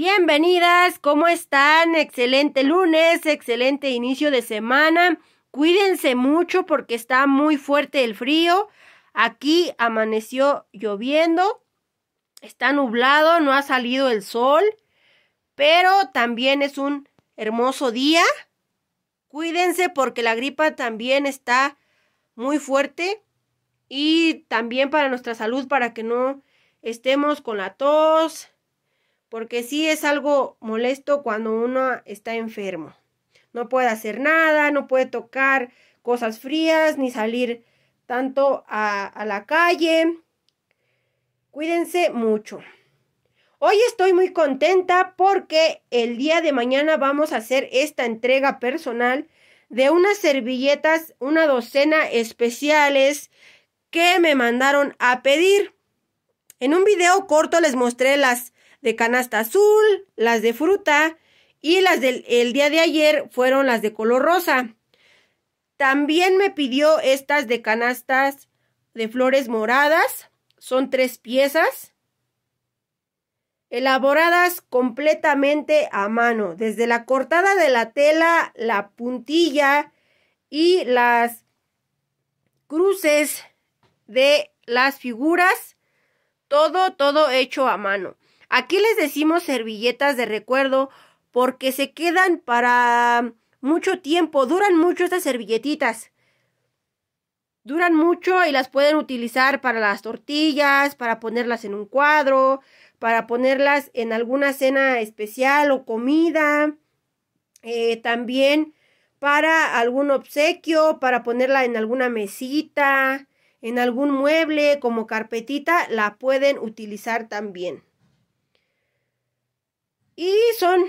Bienvenidas, ¿cómo están? Excelente lunes, excelente inicio de semana. Cuídense mucho porque está muy fuerte el frío. Aquí amaneció lloviendo, está nublado, no ha salido el sol, pero también es un hermoso día. Cuídense porque la gripa también está muy fuerte y también para nuestra salud, para que no estemos con la tos, porque sí es algo molesto cuando uno está enfermo. No puede hacer nada, no puede tocar cosas frías, ni salir tanto a, la calle. Cuídense mucho. Hoy estoy muy contenta porque el día de mañana vamos a hacer esta entrega personal de unas servilletas, una docena especiales que me mandaron a pedir. En un video corto les mostré las de canasta azul, las de fruta y las del el día de ayer fueron las de color rosa. También me pidió estas de canastas de flores moradas. Son tres piezas elaboradas completamente a mano, desde la cortada de la tela, la puntilla y las cruces de las figuras, todo, todo hecho a mano. Aquí les decimos servilletas de recuerdo porque se quedan para mucho tiempo, duran mucho estas servilletitas. Duran mucho y las pueden utilizar para las tortillas, para ponerlas en un cuadro, para ponerlas en alguna cena especial o comida. Eh, también para algún obsequio, para ponerla en alguna mesita, en algún mueble como carpetita, la pueden utilizar también. Y son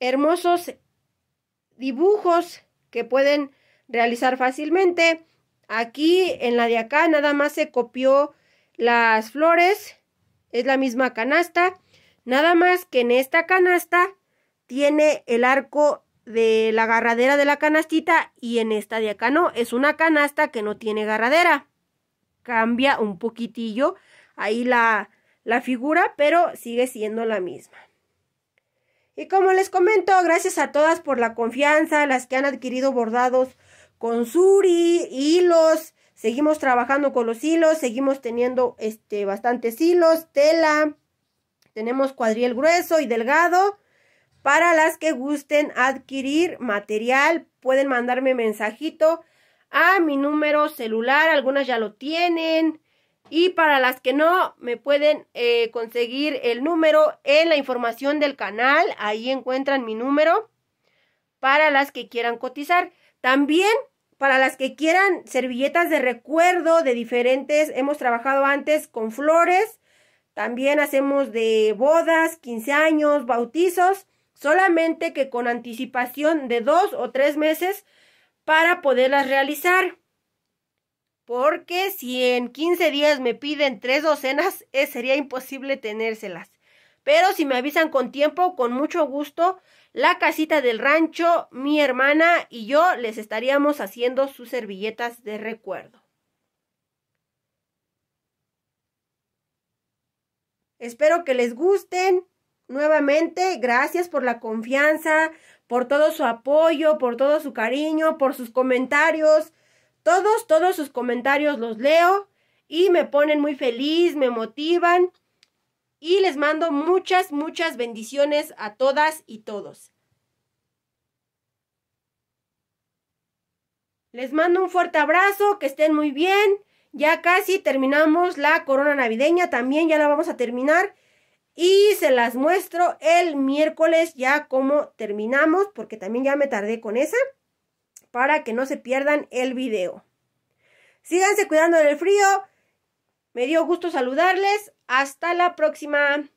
hermosos dibujos que pueden realizar fácilmente. Aquí en la de acá nada más se copió las flores, es la misma canasta, nada más que en esta canasta tiene el arco de la garradera de la canastita y en esta de acá no, es una canasta que no tiene garradera. Cambia un poquitillo ahí la, la figura, pero sigue siendo la misma. Y como les comento, gracias a todas por la confianza, las que han adquirido bordados con suri, hilos, seguimos trabajando con los hilos, seguimos teniendo este, bastantes hilos, tela, tenemos cuadriel grueso y delgado. Para las que gusten adquirir material, pueden mandarme mensajito a mi número celular, algunas ya lo tienen, y para las que no, me pueden eh, conseguir el número en la información del canal. Ahí encuentran mi número para las que quieran cotizar. También para las que quieran servilletas de recuerdo de diferentes. Hemos trabajado antes con flores. También hacemos de bodas, 15 años, bautizos. Solamente que con anticipación de dos o tres meses para poderlas realizar. Porque si en 15 días me piden tres docenas, eh, sería imposible tenérselas. Pero si me avisan con tiempo, con mucho gusto, la casita del rancho, mi hermana y yo les estaríamos haciendo sus servilletas de recuerdo. Espero que les gusten. Nuevamente, gracias por la confianza, por todo su apoyo, por todo su cariño, por sus comentarios. Todos, todos sus comentarios los leo y me ponen muy feliz, me motivan y les mando muchas, muchas bendiciones a todas y todos. Les mando un fuerte abrazo, que estén muy bien. Ya casi terminamos la corona navideña, también ya la vamos a terminar. Y se las muestro el miércoles ya como terminamos, porque también ya me tardé con esa para que no se pierdan el video. Síganse cuidando del frío. Me dio gusto saludarles. Hasta la próxima.